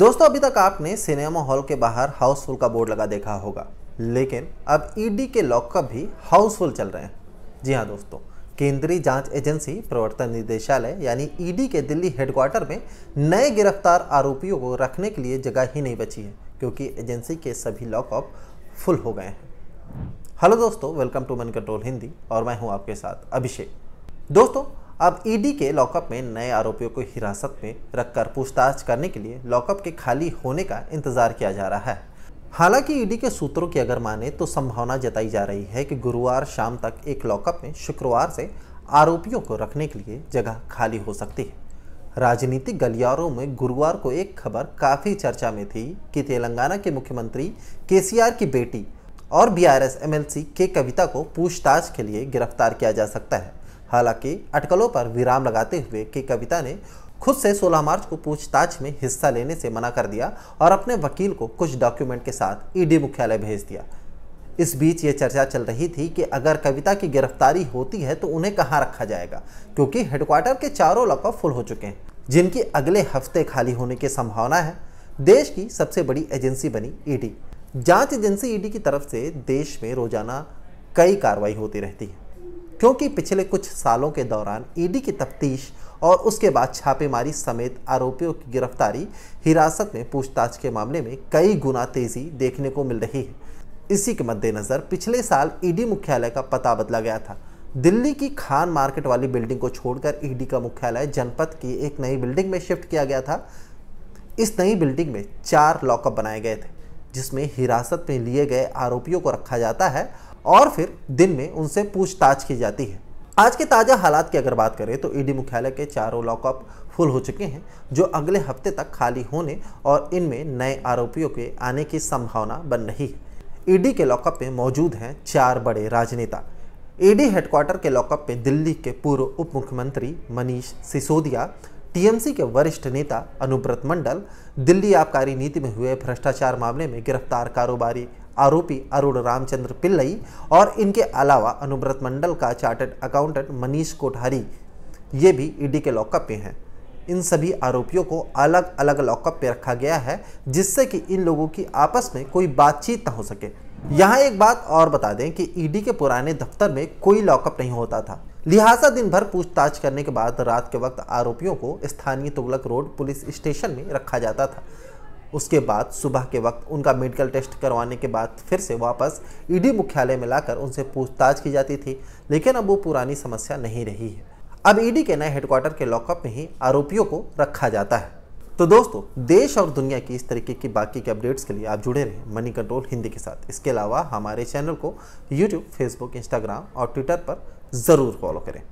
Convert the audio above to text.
दोस्तों अभी तक आपने सिनेमा हॉल के बाहर हाउसफुल का बोर्ड लगा देखा होगा लेकिन अब ईडी e के लॉकअप भी हाउसफुल चल रहे हैं जी हाँ दोस्तों केंद्रीय जांच एजेंसी प्रवर्तन निदेशालय यानी ईडी e के दिल्ली हेडक्वार्टर में नए गिरफ्तार आरोपियों को रखने के लिए जगह ही नहीं बची है क्योंकि एजेंसी के सभी लॉकअप फुल हो गए हैं हेलो दोस्तों welcome to Moneycontrol Hindi और मैं हूं आपके साथ अभिषेक दोस्तों अब ईडी e के लॉकअप में नए आरोपियों को हिरासत में रखकर पूछताछ करने के लिए लॉकअप के खाली होने का इंतजार किया जा रहा है हालांकि ईडी e के सूत्रों की अगर माने तो संभावना जताई जा रही है कि गुरुवार शाम तक एक लॉकअप में शुक्रवार से आरोपियों को रखने के लिए जगह खाली हो सकती है राजनीतिक गलियारों में गुरुवार को एक खबर काफ़ी चर्चा में थी कि तेलंगाना के मुख्यमंत्री के की बेटी और बीआरएस एमएलसी के कविता को पूछताछ के लिए गिरफ्तार किया जा सकता है हालांकि अटकलों पर विराम लगाते हुए कि कविता ने खुद से 16 मार्च को पूछताछ में हिस्सा लेने से मना कर दिया और अपने वकील को कुछ डॉक्यूमेंट के साथ ईडी मुख्यालय भेज दिया इस बीच ये चर्चा चल रही थी कि अगर कविता की गिरफ्तारी होती है तो उन्हें कहाँ रखा जाएगा क्योंकि हेडक्वार्टर के चारों लॉकअप फुल हो चुके हैं जिनकी अगले हफ्ते खाली होने की संभावना है देश की सबसे बड़ी एजेंसी बनी ईडी जांच एजेंसी ईडी की तरफ से देश में रोजाना कई कार्रवाई होती रहती है क्योंकि पिछले कुछ सालों के दौरान ईडी की तफ्तीश और उसके बाद छापेमारी समेत आरोपियों की गिरफ्तारी हिरासत में पूछताछ के मामले में कई गुना तेजी देखने को मिल रही है इसी के मद्देनज़र पिछले साल ईडी मुख्यालय का पता बदला गया था दिल्ली की खान मार्केट वाली बिल्डिंग को छोड़कर ईडी का मुख्यालय जनपद की एक नई बिल्डिंग में शिफ्ट किया गया था इस नई बिल्डिंग में चार लॉकअप बनाए गए थे जिसमें हिरासत में लिए गए आरोपियों को रखा जाता है और फिर दिन में उनसे पूछताछ की जाती है आज के ताज़ा हालात की अगर बात करें तो ईडी e मुख्यालय के चारों लॉकअप फुल हो चुके हैं जो अगले हफ्ते तक खाली होने और इनमें नए आरोपियों के आने की संभावना बन रही है ईडी e के लॉकअप में मौजूद हैं चार बड़े राजनेता ईडी e हेडक्वार्टर के लॉकअप में दिल्ली के पूर्व उप मुख्यमंत्री मनीष सिसोदिया टीएमसी के वरिष्ठ नेता अनुब्रत मंडल दिल्ली आबकारी नीति में हुए भ्रष्टाचार मामले में गिरफ्तार कारोबारी आरोपी अरुण रामचंद्र पिल्लई और इनके अलावा अनुव्रत मंडल का चार्टर्ड अकाउंटेंट मनीष कोठारी ये भी ईडी के लॉकअप पे हैं इन सभी आरोपियों को अलग अलग लॉकअप पे रखा गया है जिससे कि इन लोगों की आपस में कोई बातचीत ना हो सके यहाँ एक बात और बता दें कि ईडी के पुराने दफ्तर में कोई लॉकअप नहीं होता था लिहाजा दिन भर पूछताछ करने के बाद रात के वक्त आरोपियों को स्थानीय तुगलक रोड पुलिस स्टेशन में रखा जाता था उसके बाद सुबह के वक्त उनका मेडिकल टेस्ट करवाने के बाद फिर से वापस ईडी e मुख्यालय में लाकर उनसे पूछताछ की जाती थी लेकिन अब वो पुरानी समस्या नहीं रही है अब ईडी e के नए हेडक्वार्टर के लॉकअप में ही आरोपियों को रखा जाता है तो दोस्तों देश और दुनिया की इस तरीके की बाकी के अपडेट्स के लिए आप जुड़े रहें मनी कंट्रोल हिंदी के साथ इसके अलावा हमारे चैनल को यूट्यूब फेसबुक इंस्टाग्राम और ट्विटर पर ज़रूर फॉलो करें